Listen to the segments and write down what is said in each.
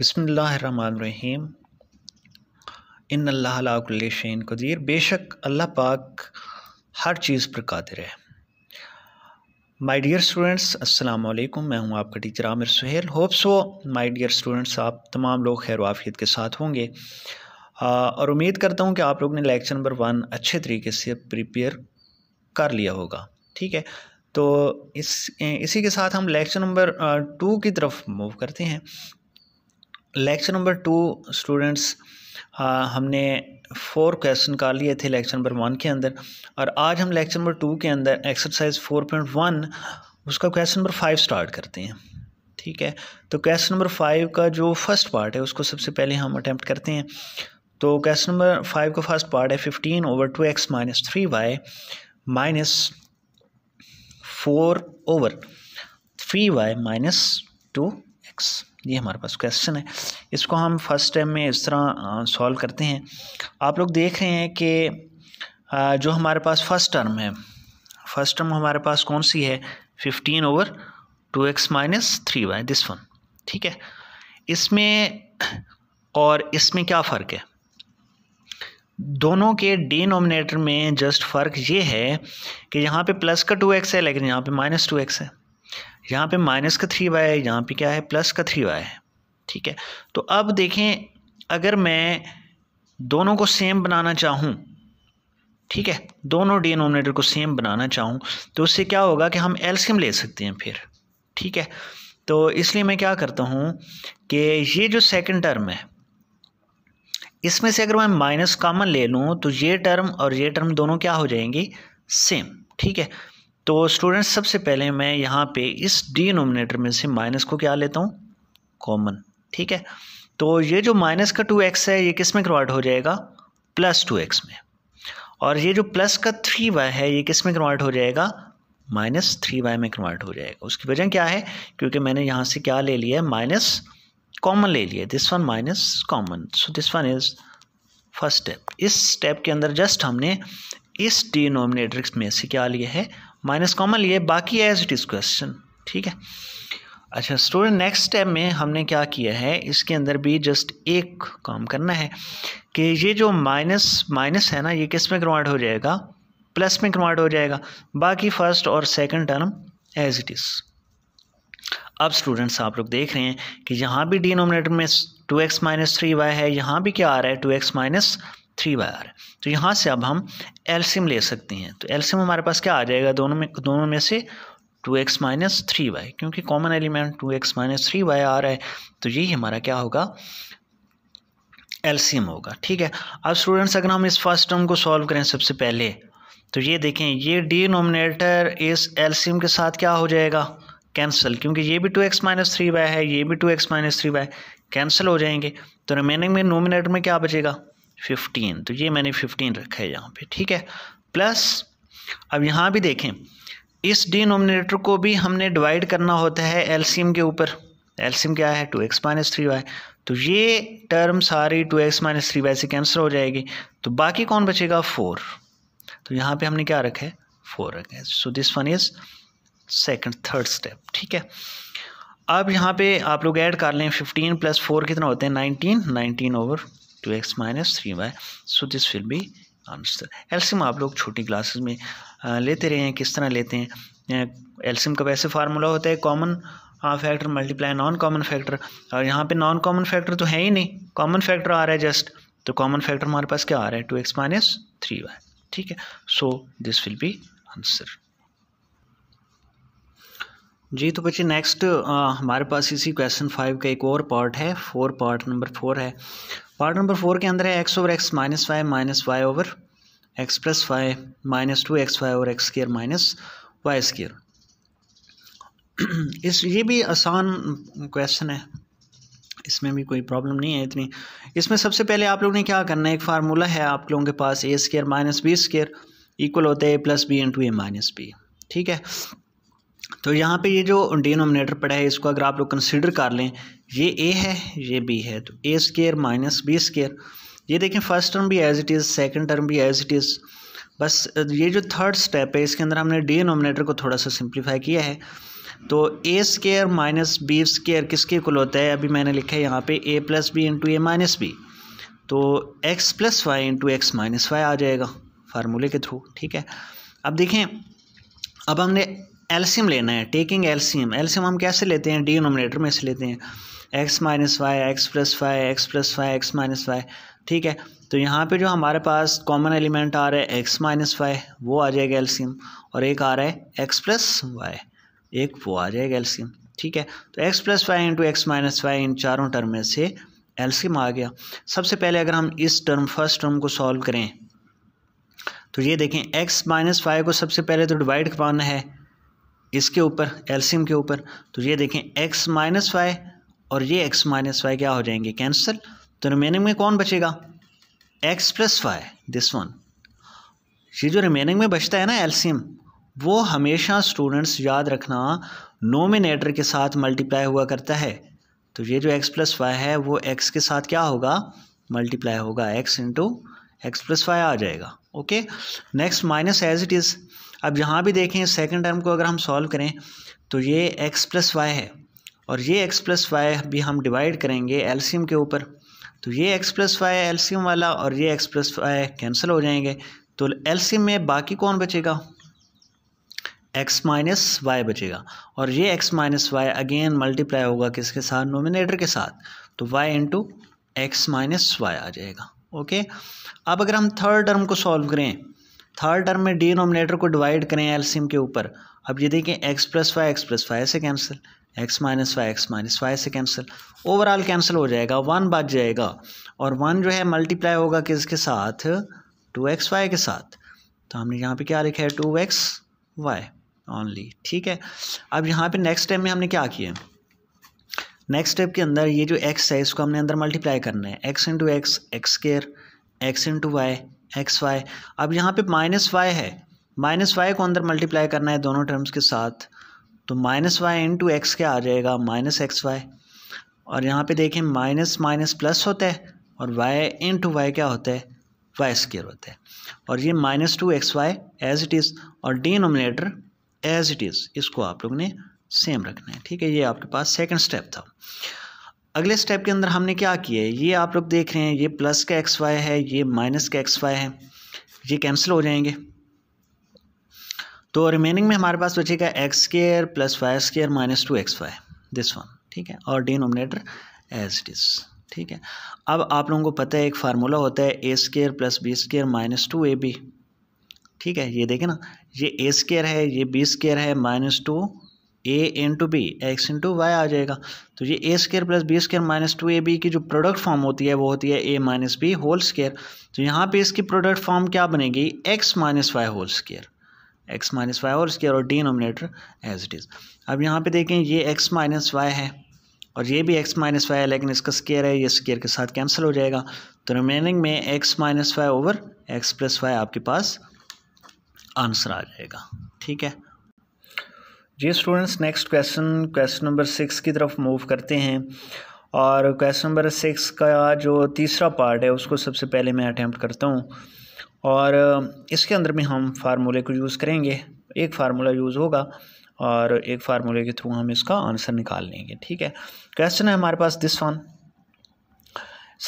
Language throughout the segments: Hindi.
बसमीम इन अल्लाशन कदीर बेशक अल्लाह पाक हर चीज़ पर कादिर है माय डियर स्टूडेंट्स अस्सलाम वालेकुम मैं हूं आपका teacher Amir Suhail hope so my dear students आप तमाम लोग खैर वाफियत के साथ होंगे और उम्मीद करता हूं कि आप लोग ने लेक्चर नंबर वन अच्छे तरीके से प्रिपेयर कर लिया होगा ठीक है तो इस इसी के साथ हम लेक्चर नंबर टू की तरफ मूव करते हैं लेक्चर नंबर टू स्टूडेंट्स हमने फोर क्वेश्चन कर लिए थे लेक्चर नंबर वन के अंदर और आज हम लेक्चर नंबर टू के अंदर एक्सरसाइज फोर पॉइंट वन उसका क्वेश्चन नंबर फाइव स्टार्ट करते हैं ठीक है तो क्वेश्चन नंबर फाइव का जो फर्स्ट पार्ट है उसको सबसे पहले हम अटैम्प्ट करते हैं तो क्वेश्चन नंबर फाइव का फर्स्ट पार्ट है fifteen over two x minus three y minus four over three y minus two x ये हमारे पास क्वेश्चन है इसको हम फर्स्ट टाइम में इस तरह सॉल्व करते हैं आप लोग देख रहे हैं कि जो हमारे पास फर्स्ट टर्म है फर्स्ट टर्म हमारे पास कौन सी है fifteen over two x minus three y this one ठीक है इसमें और इसमें क्या फ़र्क है दोनों के डिनोमिनेटर में जस्ट फ़र्क ये है कि यहाँ पे प्लस का टू एक्स है लेकिन यहाँ पे माइनस टू एक्स है यहाँ पे माइनस का थ्री वाई है यहाँ पे क्या है प्लस का थ्री वाई है ठीक है तो अब देखें अगर मैं दोनों को सेम बनाना चाहूँ ठीक है दोनों डिनोमिनेटर को सेम बनाना चाहूँ तो उससे क्या होगा कि हम एल्सियम ले सकते हैं फिर ठीक है तो इसलिए मैं क्या करता हूँ कि ये जो सेकेंड टर्म है इसमें से अगर मैं माइनस कॉमन ले लूँ तो ये टर्म और ये टर्म दोनों क्या हो जाएंगी सेम ठीक है तो स्टूडेंट्स सबसे पहले मैं यहाँ पे इस डिनोमिनेटर में से माइनस को क्या लेता हूँ कॉमन ठीक है तो ये जो माइनस का टू एक्स है ये किस में कन्वर्ट हो जाएगा प्लस टू एक्स में और ये जो प्लस का थ्री वाई है ये किस में कन्वर्ट हो जाएगा माइनस थ्री वाई में कन्वर्ट हो जाएगा उसकी वजह क्या है क्योंकि मैंने यहाँ से क्या ले लिया है माइनस कॉमन ले लिया this one minus common so this one is first step इस स्टेप के अंदर जस्ट हमने इस डिनोमिनेटर में से क्या लिया है माइनस कॉमन लिए बाकी एज इट इज़ क्वेश्चन ठीक है अच्छा स्टूडेंट नेक्स्ट स्टेप में हमने क्या किया है इसके अंदर भी जस्ट एक काम करना है कि ये जो माइनस माइनस है ना ये किस में कन्वर्ट हो जाएगा प्लस में कन्वर्ट हो जाएगा बाकी फर्स्ट और second term as it is अब स्टूडेंट्स आप लोग देख रहे हैं कि यहाँ भी डिनोमिनेटर में two x minus three y है यहाँ भी क्या आ रहा है two x minus three by R तो यहाँ से अब हम एल्सीम ले सकते हैं तो एल्सियम हमारे पास क्या आ जाएगा दोनों में दोनों में से two x minus three y क्योंकि common element two x minus three y आ रहा है तो यही हमारा क्या होगा एल्सियम होगा ठीक है अब स्टूडेंट्स अगर हम इस फर्स्ट टर्म को सॉल्व करें सबसे पहले तो ये देखें ये डिनोमिनेटर इस एल्सियम के साथ क्या हो जाएगा कैंसिल क्योंकि ये भी two x minus three y है ये भी two x minus three y cancel हो जाएंगे तो रिमेनिंग में नोमिनेटर में क्या बचेगा फिफ्टीन तो ये मैंने फिफ्टीन रखा है यहाँ पे ठीक है प्लस अब यहाँ भी देखें इस डिनोमिनेटर को भी हमने डिवाइड करना होता है एलसीएम के ऊपर एलसीएम क्या है two x minus three y तो ये टर्म सारी two x minus three y से कैंसिल हो जाएगी तो बाकी कौन बचेगा फोर तो यहाँ पे हमने क्या रखा है फोर रखा है so this one is second third step ठीक है अब यहाँ पे आप लोग ऐड कर लें फिफ्टीन प्लस फोर कितना होते हैं nineteen nineteen over two x minus three y so this will be answer LCM आप लोग छोटी क्लासेस में लेते रहे हैं किस तरह लेते हैं एल्सियम का वैसे फार्मूला होता है common factor multiply non common factor और यहाँ पे नॉन कॉमन फैक्टर तो है ही नहीं कॉमन फैक्टर आ रहा है जस्ट तो कॉमन फैक्टर हमारे पास क्या आ रहा है two x minus three y ठीक है so this will be answer जी तो बच्चे नेक्स्ट हमारे पास इसी क्वेश्चन फाइव का एक और पार्ट है फोर पार्ट नंबर फोर है पार्ट नंबर फोर के अंदर है x over x minus five minus y over x plus five minus two x y over x square minus y square इस ये भी आसान क्वेश्चन है इसमें भी कोई प्रॉब्लम नहीं है इतनी इसमें सबसे पहले आप लोगों ने क्या करना है एक फार्मूला है आप लोगों के पास ए square minus B square equal होता है A plus B into A minus B ठीक है तो यहाँ पे ये जो डिनोमिनेटर पड़ा है इसको अगर आप लोग कंसिडर कर लें ये ए है ये बी है तो A square minus B square ये देखें फर्स्ट टर्म भी as it is second term भी एज इट इज़ बस ये जो थर्ड स्टेप है इसके अंदर हमने डिनोमिनेटर को थोड़ा सा सिंप्लीफाई किया है तो A square minus B square किसके कुल होता है अभी मैंने लिखा है यहाँ पर A plus B into A minus B तो x plus y into x minus y आ जाएगा फार्मूले के थ्रू ठीक है अब देखें अब हमने एल्सियम लेना है टेकिंग एल्सियम एल्सियम हम कैसे लेते हैं डिनोमिनेटर में से लेते हैं x minus y x plus y x plus y x minus y ठीक है तो यहाँ पे जो हमारे पास कॉमन एलिमेंट आ रहा है एक्स माइनस वाई वो आ जाएगा एल्सियम और एक आ रहा है एक्स प्लस वाई एक वो आ जाएगा एल्सियम ठीक है तो x plus y into x minus y इन चारों टर्म में से एल्सीम आ गया सबसे पहले अगर हम इस टर्म फर्स्ट टर्म को सॉल्व करें तो ये देखें एक्स माइनस वाई को सबसे पहले तो डिवाइड करवाना है इसके ऊपर एल्सियम के ऊपर तो ये देखें एक्स माइनस वाई और ये एक्स माइनस वाई क्या हो जाएंगे कैंसिल तो रिमेनिंग में कौन बचेगा x plus y this one ये जो रिमेनिंग में बचता है ना एल्सियम वो हमेशा स्टूडेंट्स याद रखना नोमिनेटर के साथ मल्टीप्लाई हुआ करता है तो ये जो एक्स प्लस वाई है वो एक्स के साथ क्या होगा मल्टीप्लाई होगा x into x plus y आ जाएगा okay next minus as it is अब यहाँ भी देखें सेकेंड टर्म को अगर हम सॉल्व करें तो ये एक्स प्लस वाई है और ये एक्स प्लस वाई भी हम डिवाइड करेंगे एल्सीम के ऊपर तो ये एक्स प्लस वाई एल्सीम वाला और ये एक्स प्लस वाई कैंसिल हो जाएंगे तो एल्सीम में बाकी कौन बचेगा एक्स माइनस वाई बचेगा और ये x minus y again multiply होगा किसके साथ नोमिनेटर के साथ तो y into x minus y आ जाएगा ओके अब अगर हम थर्ड टर्म को सॉल्व करें थर्ड टर्म में डिनोमिनेटर को डिवाइड करें एलसीएम के ऊपर अब ये देखें x plus y x plus y से cancel x minus y x minus y से कैंसिल ओवरऑल कैंसिल हो जाएगा वन बच जाएगा और वन जो है मल्टीप्लाई होगा किसके साथ टू एक्स वाई के साथ तो हमने यहाँ पे क्या लिखा है टू एक्स वाई ऑनली ठीक है अब यहाँ पे नेक्स्ट स्टेप में हमने क्या किया नेक्स्ट स्टेप के अंदर ये जो एक्स है इसको हमने अंदर मल्टीप्लाई करना है x into x x square x into y x y अब यहाँ पे माइनस वाई है माइनस वाई को अंदर मल्टीप्लाई करना है दोनों टर्म्स के साथ तो माइनस वाई इंटू एक्स क्या आ जाएगा माइनस एक्स वाई और यहाँ पे देखें माइनस माइनस प्लस होता है और वाई इंटू वाई क्या होता है वाई स्केयर होता है और ये minus two x y as it is और डिनोमिनेटर एज इट इज़ इसको आप लोग ने सेम रखना है ठीक है ये आपके पास सेकेंड स्टेप था अगले स्टेप के अंदर हमने क्या किया है ये आप लोग देख रहे हैं ये प्लस का एक्स वाई है ये माइनस का एक्स वाई है ये कैंसिल हो जाएंगे तो रिमेनिंग में हमारे पास बचेगा x square plus y square minus two x y this one ठीक है और डिनोमिनेटर एज इट इज़ ठीक है अब आप लोगों को पता है एक फार्मूला होता है A square plus B square minus two A B ठीक है ये देखें ना ये ए स्केयर है ये बी स्केयर है minus two A into B x into y आ जाएगा तो ये A square plus B square minus two A B की जो प्रोडक्ट फॉर्म होती है वो होती है A minus B whole square तो यहाँ पे इसकी प्रोडक्ट फॉर्म क्या बनेगी x minus y whole square x minus y whole square और डिनोमिनेटर एज इट इज़ अब यहाँ पे देखें ये एक्स माइनस वाई है और ये भी एक्स माइनस वाई है लेकिन इसका स्केयर है ये स्केयर के साथ कैंसिल हो जाएगा तो रिमेनिंग में x minus y over x plus y आपके पास आंसर आ जाएगा ठीक है जी students next question question number six की तरफ मूव करते हैं और क्वेश्चन नंबर सिक्स का जो तीसरा पार्ट है उसको सबसे पहले मैं अटैम्प्ट करता हूँ और इसके अंदर में हम फार्मूले को यूज़ करेंगे एक फार्मूला यूज़ होगा और एक फार्मूले के थ्रू हम इसका आंसर निकाल लेंगे ठीक है क्वेश्चन है हमारे पास दिस वन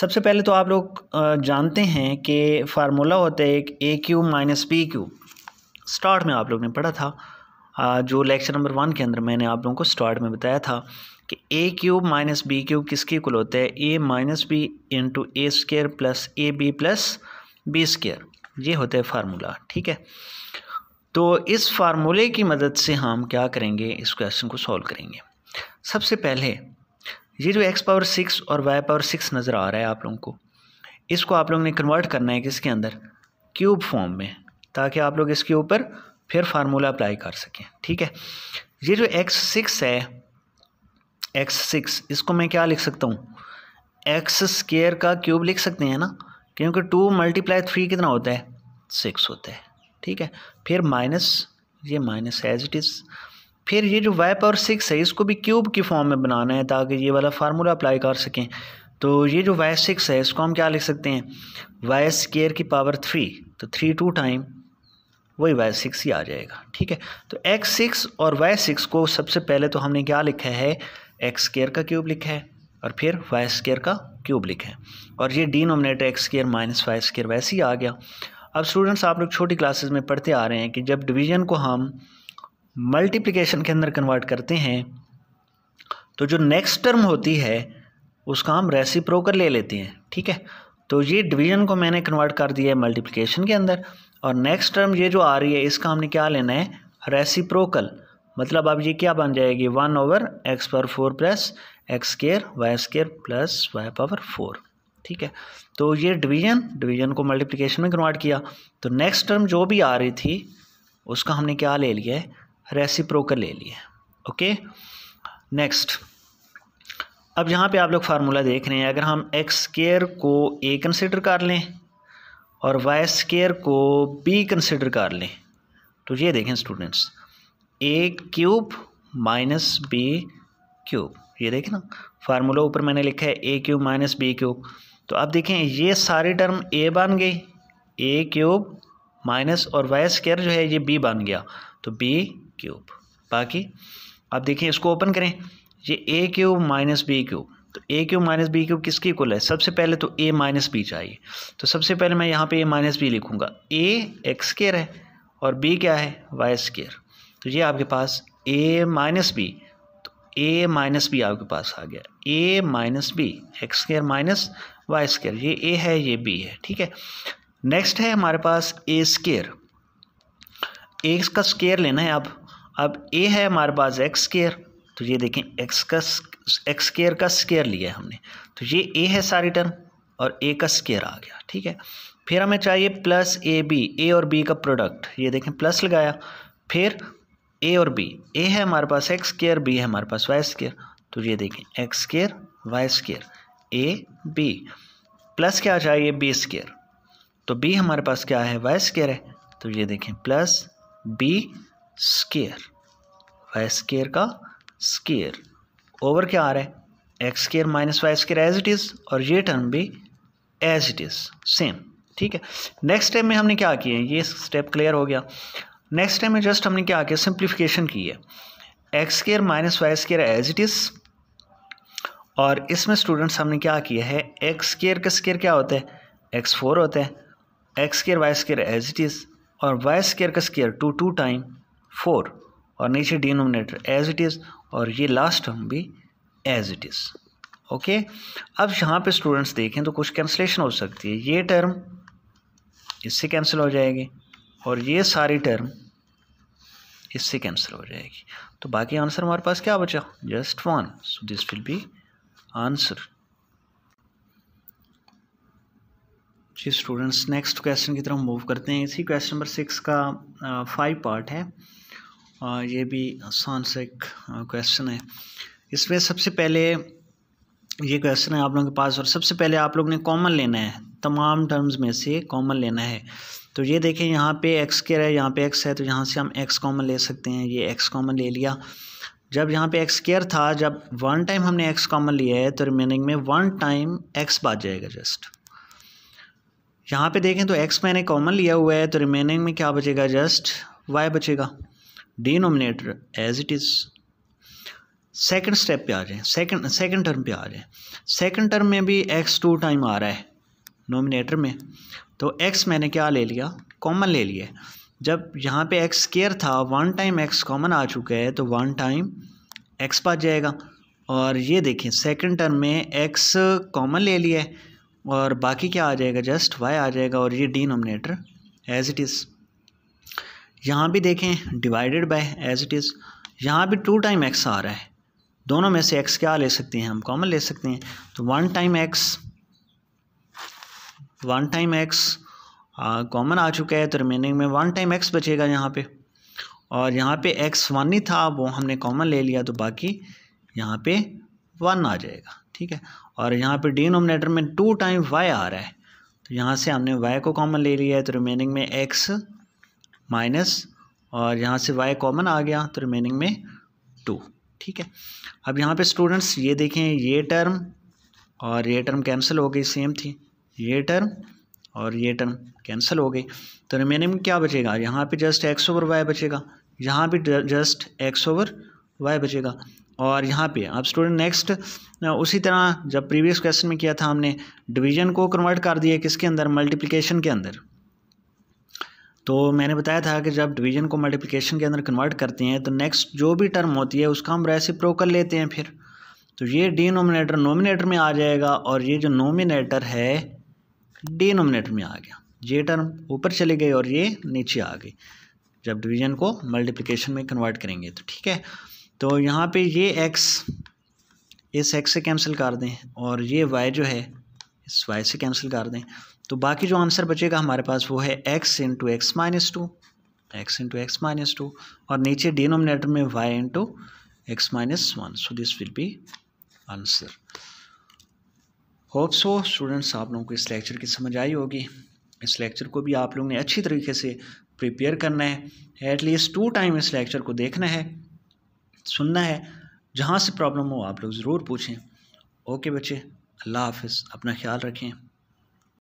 सबसे पहले तो आप लोग जानते हैं कि फार्मूला होता है एक A cube minus B cube start में आप लोग ने पढ़ा था जो लेक्चर नंबर वन के अंदर मैंने आप लोगों को स्टार्ट में बताया था कि A cube minus B cube किसके इक्वल होता है A minus B into A square plus A B plus B square ये होता है फार्मूला ठीक है तो इस फार्मूले की मदद से हम क्या करेंगे इस क्वेश्चन को सॉल्व करेंगे सबसे पहले ये जो एक्स पावर सिक्स और वाई पावर सिक्स नज़र आ रहा है आप लोगों को इसको आप लोगों ने कन्वर्ट करना है किसके अंदर क्यूब फॉर्म में ताकि आप लोग इसके ऊपर फिर फार्मूला अप्लाई कर सकें ठीक है ये जो एक्स सिक्स है एक्स सिक्स इसको मैं क्या लिख सकता हूँ एक्स स्केयर का क्यूब लिख सकते हैं ना क्योंकि टू मल्टीप्लाई थ्री कितना होता है सिक्स होता है ठीक है फिर माइनस ये माइनस एज इट इज़ फिर ये जो वाई पावर सिक्स है इसको भी क्यूब की फॉर्म में बनाना है ताकि ये वाला फार्मूला अप्लाई कर सकें तो ये जो वाई सिक्स है इसको हम क्या लिख सकते हैं वाई स्केयर की पावर थ्री तो थ्री टू टाइम वही वाई सिक्स ही आ जाएगा ठीक है तो एक्स सिक्स और वाई सिक्स को सबसे पहले तो हमने क्या लिखा है एक्स स्केयर का क्यूब लिखा है और फिर वाई स्केयर का क्यूब लिखा है और ये denominator x square minus y square वैसे ही आ गया अब स्टूडेंट्स आप लोग छोटी क्लासेस में पढ़ते आ रहे हैं कि जब डिवीजन को हम मल्टीप्लिकेशन के अंदर कन्वर्ट करते हैं तो जो नेक्स्ट टर्म होती है उसका हम रेसिप्रोकर ले लेते हैं ठीक है तो ये डिवीजन को मैंने कन्वर्ट कर दिया है मल्टीप्लिकेशन के अंदर और नेक्स्ट टर्म ये जो आ रही है इसका हमने क्या लेना है रेसिप्रोकल मतलब अब ये क्या बन जाएगी one over x power four plus x square y square plus y power four ठीक है तो ये डिवीजन डिवीजन को मल्टीप्लिकेशन में कन्वर्ट किया तो नेक्स्ट टर्म जो भी आ रही थी उसका हमने क्या ले लिया है रेसिप्रोकल ले लिया ओके नेक्स्ट अब यहाँ पे आप लोग फार्मूला देख रहे हैं अगर हम एक्स स्केयर को ए कंसिडर कर लें और वाई स्केयर को बी कंसिडर कर लें तो ये देखें students a cube minus B cube ये देखें ना फार्मूला ऊपर मैंने लिखा है a cube minus B cube तो अब देखें ये सारी टर्म ए बन गई ए क्यूब माइनस और वाई स्केयर जो है ये बी बन गया तो बी क्यूब बाकी अब देखें इसको ओपन करें ये a cube minus B cube तो a cube minus B cube किसके इक्वल है सबसे पहले तो ए माइनस बी चाहिए तो सबसे पहले मैं यहाँ पे ए माइनस बी लिखूँगा ए एक्स स्केयर है और बी क्या है वाई स्केयर तो ये आपके पास ए माइनस बी तो ए माइनस बी आपके पास आ गया a minus b x square minus y square ये ए है ये बी है ठीक है नेक्स्ट है हमारे पास ए स्केयर एक्स का स्केयर लेना है अब अब ए है हमारे पास एक्स स्केयर तो ये देखें एक्स का एक्स स्केयर का स्केयर लिया है हमने तो ये ए है सारी टर्म और ए का स्केयर आ गया ठीक है फिर हमें चाहिए प्लस ए बी ए और बी का प्रोडक्ट ये देखें प्लस लगाया फिर ए और बी ए है हमारे पास एक्स स्केयर बी है हमारे पास वाई स्केयर तो ये देखें x square y square a B plus क्या चाहिए बी स्केयर तो बी हमारे पास क्या है वाई स्केयर है तो ये देखें plus B square y square का स्केयर ओवर क्या आ रहा है x square minus y square as it is और ये टर्म भी एज इट इज़ सेम ठीक है नेक्स्ट स्टेप में हमने क्या किया ये स्टेप क्लियर हो गया नेक्स्ट स्टेप में जस्ट हमने क्या किया सिंप्लीफिकेशन की है x square minus y square as it is और इसमें स्टूडेंट्स हमने क्या किया है एक्स केयर का स्केयर क्या होता है एक्स फोर होता है x square y square as it is और वाई स्केयर का square two two time four और नीचे डिनोमिनेटर एज इट इज़ और ये लास्ट टर्म भी एज इट इज़ ओके अब यहाँ पे स्टूडेंट्स देखें तो कुछ कैंसलेशन हो सकती है ये टर्म इससे कैंसिल हो जाएगी और ये सारी टर्म इससे कैंसिल हो जाएगी तो बाकी आंसर हमारे पास क्या बचा just one so this will be answer जी स्टूडेंट्स नेक्स्ट क्वेश्चन की तरफ मूव करते हैं इसी क्वेश्चन नंबर सिक्स का फाइव uh, पार्ट है ये भी आसान सा एक क्वेश्चन है इसमें सबसे पहले ये क्वेश्चन है आप लोगों के पास और सबसे पहले आप लोग ने कॉमन लेना है तमाम टर्म्स में से कॉमन लेना है तो ये देखें यहाँ पे एक्स के है यहाँ पे एक्स है तो यहाँ से हम एक्स कॉमन ले सकते हैं ये एक्स कॉमन ले लिया जब यहाँ पे एक्स केयर था जब वन टाइम हमने एक्स कॉमन लिया है तो रिमेनिंग में वन टाइम एक्स बच जाएगा जस्ट यहाँ पे देखें तो एक्स मैंने कॉमन लिया हुआ है तो रिमेनिंग में क्या बचेगा जस्ट वाई बचेगा denominator as it is second step पे आ रहे हैं सेकंड सेकंड टर्म पे आ रहे हैं सेकंड टर्म में भी एक्स टू टाइम आ रहा है नोमिनेटर में तो एक्स मैंने क्या ले लिया कॉमन ले लिया जब यहाँ पे एक्स केयर था वन टाइम एक्स कॉमन आ चुका है तो वन टाइम एक्स पा जाएगा और ये देखें सेकंड टर्म में एक्स कॉमन ले लिया है और बाकी क्या आ जाएगा जस्ट वाई आ जाएगा और ये डिनोमिनेटर एज इट इज़ यहाँ भी देखें divided by as it is यहाँ भी टू टाइम एक्स आ रहा है दोनों में से एक्स क्या ले सकते हैं हम कॉमन ले सकते हैं तो one time x one time x common आ चुका है तो रिमेनिंग में वन टाइम एक्स बचेगा यहाँ पे और यहाँ पे एक्स वन ही था वो हमने कॉमन ले लिया तो बाकी यहाँ पे वन आ जाएगा ठीक है और यहाँ पे डिनोमिनेटर में टू टाइम वाई आ रहा है तो यहाँ से हमने वाई को कॉमन ले लिया है तो रिमेनिंग में एक्स माइनस और यहाँ से वाई कॉमन आ गया तो रिमेनिंग में टू ठीक है अब यहाँ पे स्टूडेंट्स ये देखें ये टर्म और ये टर्म कैंसिल हो गई सेम थी ये टर्म और ये टर्म कैंसिल हो गई तो रिमेनिंग में क्या बचेगा यहाँ पे जस्ट एक्स ओवर वाई बचेगा यहाँ भी जस्ट एक्स ओवर वाई बचेगा और यहाँ पे अब स्टूडेंट नेक्स्ट उसी तरह जब प्रीवियस क्वेश्चन में किया था हमने डिवीजन को कन्वर्ट कर दिया किसके अंदर मल्टीप्लिकेशन के अंदर तो मैंने बताया था कि जब डिवीजन को मल्टीप्लिकेशन के अंदर कन्वर्ट करते हैं तो नेक्स्ट जो भी टर्म होती है उसका हम कर लेते हैं फिर तो ये डिनोमिनेटर नोमिनेटर में आ जाएगा और ये जो नोमिनेटर है डिनोमिनेटर में आ गया ये टर्म ऊपर चली गई और ये नीचे आ गई जब डिवीजन को मल्टीप्लिकेशन में कन्वर्ट करेंगे तो ठीक है तो यहाँ पे ये एक्स इस एक्स से कैंसिल कर दें और ये वाई जो है इस वाई से कैंसिल कर दें तो बाकी जो आंसर बचेगा हमारे पास वो है x into x minus two x into x minus two और नीचे डिनोमिनेटर में y into x minus one so this will be answer hope so students आप लोगों को इस लेक्चर की समझ आई होगी इस लेक्चर को भी आप लोगों ने अच्छी तरीके से प्रिपेयर करना है एटलीस्ट टू टाइम इस लेक्चर को देखना है सुनना है जहाँ से प्रॉब्लम हो आप लोग ज़रूर पूछें ओके बच्चे अल्लाह हाफिज़ अपना ख्याल रखें